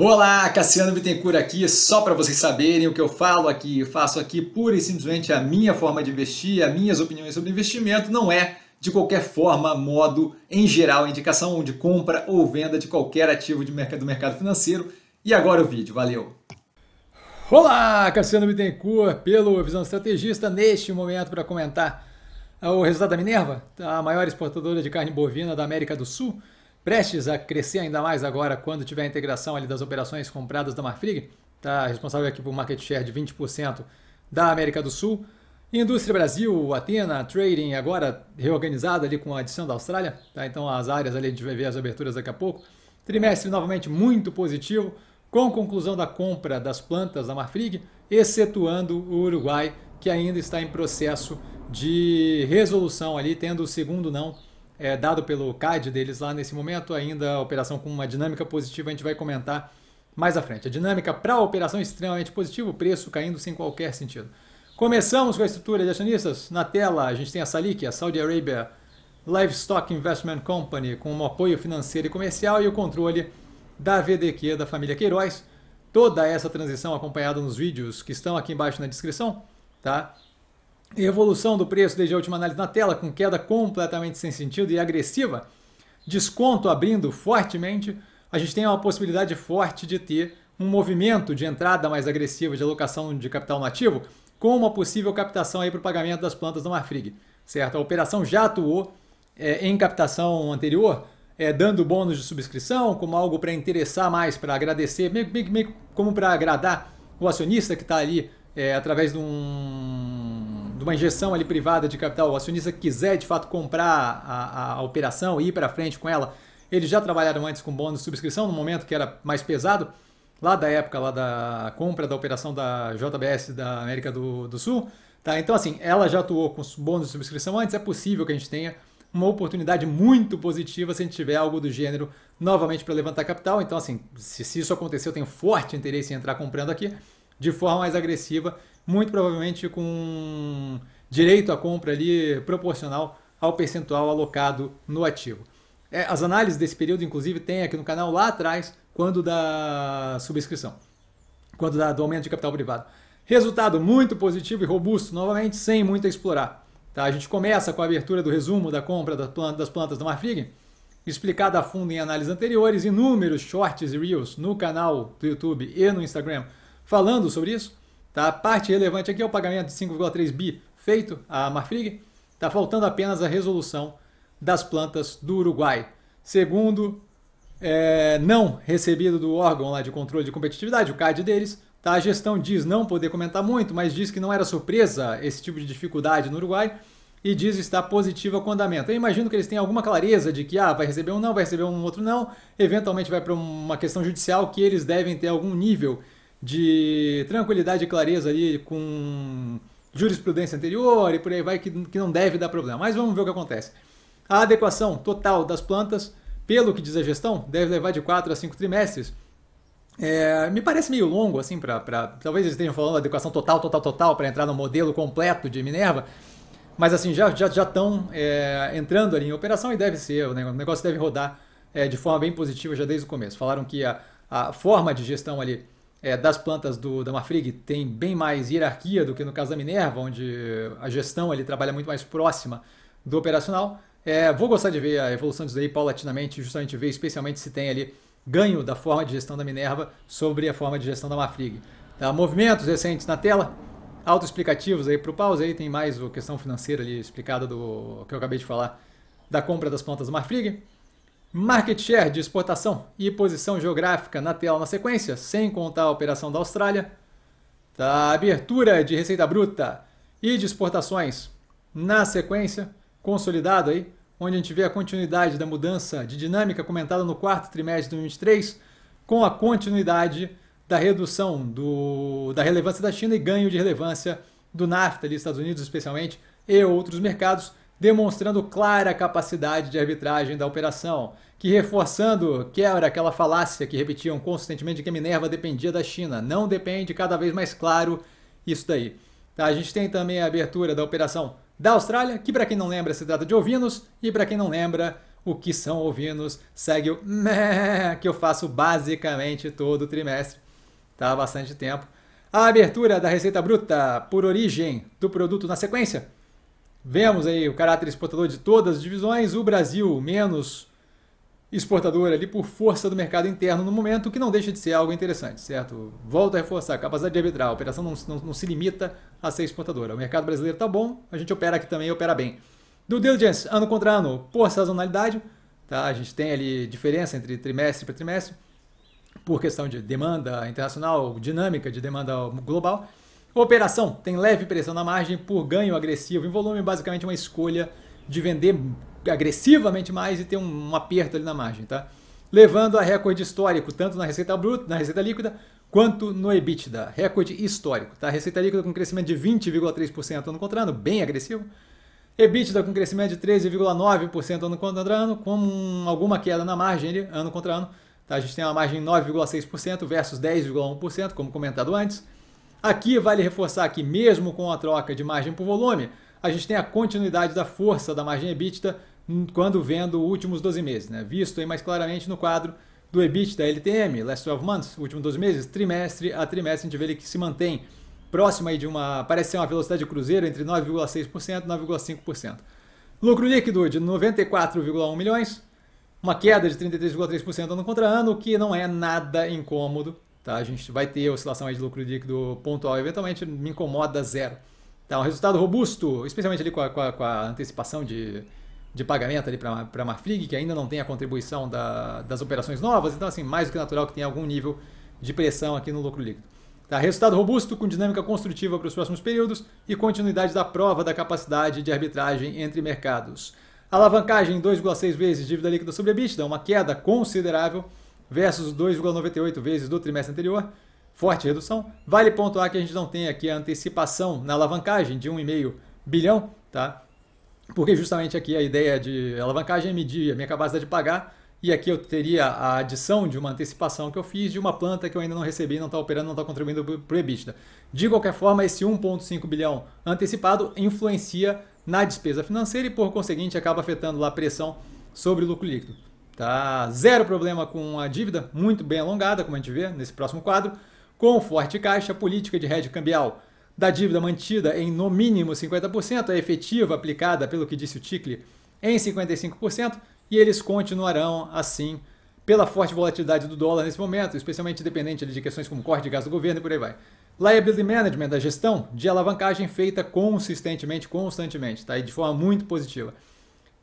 Olá, Cassiano Bittencourt aqui, só para vocês saberem o que eu falo aqui, eu faço aqui pura e simplesmente a minha forma de investir, as minhas opiniões sobre investimento, não é de qualquer forma, modo, em geral, indicação de compra ou venda de qualquer ativo de mercado, do mercado financeiro. E agora o vídeo, valeu! Olá, Cassiano Bittencourt, pelo Visão Estrategista, neste momento para comentar o resultado da Minerva, a maior exportadora de carne bovina da América do Sul, prestes a crescer ainda mais agora quando tiver a integração ali das operações compradas da Marfrig, está responsável aqui por market share de 20% da América do Sul. Indústria Brasil, Atena, Trading, agora reorganizada ali com a adição da Austrália, tá? então as áreas ali a gente vai ver as aberturas daqui a pouco. Trimestre novamente muito positivo, com conclusão da compra das plantas da Marfrig, excetuando o Uruguai, que ainda está em processo de resolução ali, tendo o segundo não é, dado pelo CAD deles lá nesse momento, ainda a operação com uma dinâmica positiva, a gente vai comentar mais à frente. A dinâmica para a operação é extremamente positiva, o preço caindo sem qualquer sentido. Começamos com a estrutura de acionistas. Na tela, a gente tem a Salik, a Saudi Arabia Livestock Investment Company, com um apoio financeiro e comercial e o controle da VDQ da família Queiroz. Toda essa transição acompanhada nos vídeos que estão aqui embaixo na descrição, tá? evolução do preço desde a última análise na tela, com queda completamente sem sentido e agressiva. Desconto abrindo fortemente. A gente tem uma possibilidade forte de ter um movimento de entrada mais agressiva de alocação de capital nativo, com uma possível captação aí para o pagamento das plantas da Marfrig. Certo? A operação já atuou é, em captação anterior, é, dando bônus de subscrição como algo para interessar mais, para agradecer, meio, meio, meio como para agradar o acionista que está ali é, através de um de uma injeção ali privada de capital, o acionista quiser de fato comprar a, a, operação e ir para frente com ela, eles já trabalharam antes com bônus de subscrição, no momento que era mais pesado, lá da época lá da compra da operação da JBS da América do, do Sul. Tá? Então, assim, ela já atuou com bônus de subscrição antes, é possível que a gente tenha uma oportunidade muito positiva se a gente tiver algo do gênero novamente para levantar capital. Então, assim, se, se isso acontecer, eu tenho forte interesse em entrar comprando aqui de forma mais agressiva muito provavelmente com direito à compra ali proporcional ao percentual alocado no ativo. É, as análises desse período, inclusive, tem aqui no canal lá atrás, quando da subscrição, quando da, do aumento de capital privado. Resultado muito positivo e robusto, novamente, sem muito a explorar. Tá? A gente começa com a abertura do resumo da compra das plantas, das plantas do Marfrig, explicada a fundo em análises anteriores, inúmeros shorts e reels no canal do YouTube e no Instagram falando sobre isso. Tá? A parte relevante aqui é o pagamento de 5,3 bi feito à Marfrig. Está faltando apenas a resolução das plantas do Uruguai. Segundo, é, não recebido do órgão lá de controle de competitividade, o CAD deles, tá? a gestão diz não poder comentar muito, mas diz que não era surpresa esse tipo de dificuldade no Uruguai e diz estar positiva com o andamento. Eu imagino que eles têm alguma clareza de que ah, vai receber um não, vai receber um outro não, eventualmente vai para uma questão judicial que eles devem ter algum nível de tranquilidade e clareza ali com jurisprudência anterior e por aí vai, que, que não deve dar problema. Mas vamos ver o que acontece. A adequação total das plantas, pelo que diz a gestão, deve levar de 4 a 5 trimestres. É, me parece meio longo, assim, para talvez eles estejam falando adequação total, total, total, para entrar no modelo completo de Minerva, mas assim, já estão já, já é, entrando ali em operação e deve ser, o negócio deve rodar é, de forma bem positiva já desde o começo. Falaram que a, a forma de gestão ali é, das plantas do, da Mafrig tem bem mais hierarquia do que no caso da Minerva, onde a gestão ele trabalha muito mais próxima do operacional. É, vou gostar de ver a evolução disso aí paulatinamente, justamente ver especialmente se tem ali ganho da forma de gestão da Minerva sobre a forma de gestão da Mafrig. Tá, movimentos recentes na tela, autoexplicativos aí para o pause, aí tem mais a questão financeira ali explicada do que eu acabei de falar da compra das plantas da Marfrig. Market share de exportação e posição geográfica na tela na sequência, sem contar a operação da Austrália. Tá, abertura de receita bruta e de exportações na sequência, consolidado aí, onde a gente vê a continuidade da mudança de dinâmica comentada no quarto trimestre de 2023, com a continuidade da redução do, da relevância da China e ganho de relevância do NAFTA, ali, Estados Unidos especialmente, e outros mercados, demonstrando clara capacidade de arbitragem da operação, que reforçando quebra aquela falácia que repetiam consistentemente que Minerva dependia da China. Não depende, cada vez mais claro isso daí. Tá, a gente tem também a abertura da operação da Austrália, que para quem não lembra se trata de ovinos, e para quem não lembra o que são ovinos, segue o que eu faço basicamente todo trimestre, tá? Há bastante tempo. A abertura da receita bruta por origem do produto na sequência, Vemos aí o caráter exportador de todas as divisões, o Brasil menos exportador ali por força do mercado interno no momento, que não deixa de ser algo interessante, certo? Volto a reforçar, a capacidade de arbitrar, a operação não, não, não se limita a ser exportadora. O mercado brasileiro está bom, a gente opera aqui também opera bem. Do diligence, ano contra ano, por sazonalidade, tá? a gente tem ali diferença entre trimestre para trimestre, por questão de demanda internacional, dinâmica de demanda global, Operação tem leve pressão na margem por ganho agressivo em volume, basicamente uma escolha de vender agressivamente mais e ter um, um aperto ali na margem, tá? Levando a recorde histórico, tanto na receita bruta, na receita líquida, quanto no EBITDA, recorde histórico, tá? Receita líquida com crescimento de 20,3% ano contra ano, bem agressivo. EBITDA com crescimento de 13,9% ano contra ano, com alguma queda na margem ali, ano contra ano. Tá? A gente tem uma margem 9,6% versus 10,1%, como comentado antes. Aqui vale reforçar que mesmo com a troca de margem por volume, a gente tem a continuidade da força da margem EBITDA quando vendo últimos 12 meses, né? visto aí mais claramente no quadro do EBITDA LTM, last 12 months, últimos 12 meses, trimestre a trimestre, a gente vê ele que se mantém próximo aí de uma, parece ser uma velocidade de cruzeiro entre 9,6% e 9,5%. Lucro líquido de 94,1 milhões, uma queda de 33,3% ano contra ano, o que não é nada incômodo Tá? A gente vai ter oscilação de lucro líquido pontual, eventualmente me incomoda zero. Tá? Um resultado robusto, especialmente ali com a, com a, com a antecipação de, de pagamento ali para a Marfrig, que ainda não tem a contribuição da, das operações novas, então assim, mais do que natural que tenha algum nível de pressão aqui no lucro líquido. Tá? Resultado robusto com dinâmica construtiva para os próximos períodos e continuidade da prova da capacidade de arbitragem entre mercados. Alavancagem 2,6 vezes dívida líquida sobre EBITDA, uma queda considerável versus 2,98 vezes do trimestre anterior, forte redução. Vale pontuar que a gente não tem aqui a antecipação na alavancagem de 1,5 bilhão, tá? Porque justamente aqui a ideia de alavancagem é medir a minha capacidade de pagar e aqui eu teria a adição de uma antecipação que eu fiz de uma planta que eu ainda não recebi, não está operando, não está contribuindo para o EBITDA. De qualquer forma, esse 1,5 bilhão antecipado influencia na despesa financeira e, por conseguinte, acaba afetando lá a pressão sobre o lucro líquido. Tá zero problema com a dívida, muito bem alongada, como a gente vê nesse próximo quadro, com forte caixa, política de rede cambial da dívida mantida em no mínimo 50%, a é efetiva aplicada, pelo que disse o Ticle, em 55%, e eles continuarão assim pela forte volatilidade do dólar nesse momento, especialmente dependente de questões como corte de gás do governo e por aí vai. Liability management, a gestão de alavancagem feita consistentemente, constantemente, tá? E de forma muito positiva.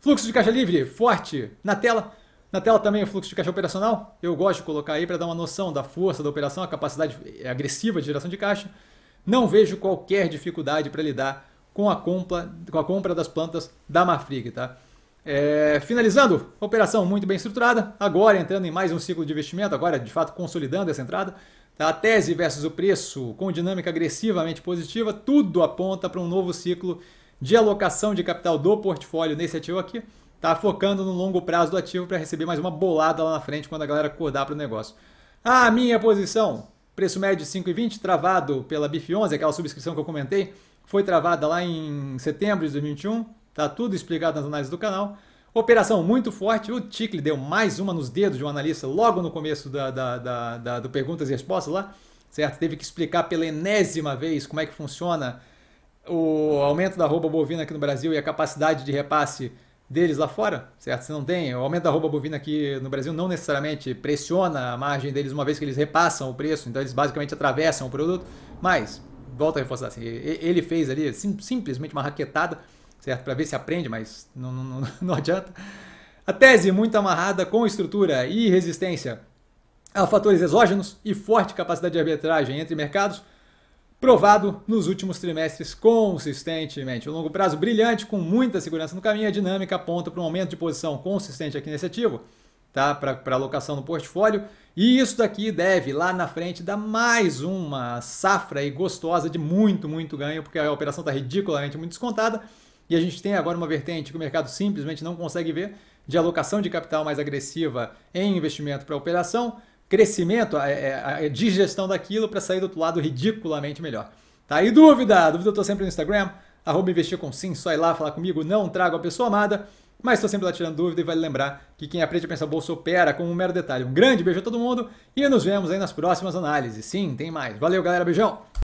Fluxo de caixa livre, forte na tela, na tela também o fluxo de caixa operacional. Eu gosto de colocar aí para dar uma noção da força da operação, a capacidade é, agressiva de geração de caixa. Não vejo qualquer dificuldade para lidar com a, compra, com a compra das plantas da Mafrig Tá? É, finalizando, operação muito bem estruturada. Agora entrando em mais um ciclo de investimento, agora de fato consolidando essa entrada. Tá? A tese versus o preço com dinâmica agressivamente positiva, tudo aponta para um novo ciclo de alocação de capital do portfólio nesse ativo aqui tá focando no longo prazo do ativo para receber mais uma bolada lá na frente quando a galera acordar para o negócio. A minha posição, preço médio 5,20, travado pela BIF11, aquela subscrição que eu comentei, foi travada lá em setembro de 2021, tá tudo explicado nas análises do canal. Operação muito forte, o Tickle deu mais uma nos dedos de um analista logo no começo da, da, da, da, do Perguntas e Respostas lá, certo? Teve que explicar pela enésima vez como é que funciona o aumento da roupa bovina aqui no Brasil e a capacidade de repasse deles lá fora, certo? Se não tem, o aumento da arroba bovina aqui no Brasil não necessariamente pressiona a margem deles uma vez que eles repassam o preço, então eles basicamente atravessam o produto, mas, volta a reforçar assim, ele fez ali sim, simplesmente uma raquetada, certo? Para ver se aprende, mas não, não, não, não adianta. A tese muito amarrada com estrutura e resistência a fatores exógenos e forte capacidade de arbitragem entre mercados provado nos últimos trimestres consistentemente. O longo prazo brilhante, com muita segurança no caminho, a dinâmica aponta para um aumento de posição consistente aqui nesse ativo, tá? para alocação no portfólio. E isso daqui deve, lá na frente, dar mais uma safra e gostosa de muito, muito ganho, porque a operação está ridiculamente muito descontada. E a gente tem agora uma vertente que o mercado simplesmente não consegue ver, de alocação de capital mais agressiva em investimento para operação crescimento, a, é, a, a digestão daquilo para sair do outro lado ridiculamente melhor. Tá? E dúvida? Dúvida eu estou sempre no Instagram, arroba investir com sim, só ir lá falar comigo, não trago a pessoa amada, mas estou sempre lá tirando dúvida e vale lembrar que quem aprende a pensar bolsa opera com um mero detalhe. Um grande beijo a todo mundo e nos vemos aí nas próximas análises. Sim, tem mais. Valeu, galera. Beijão!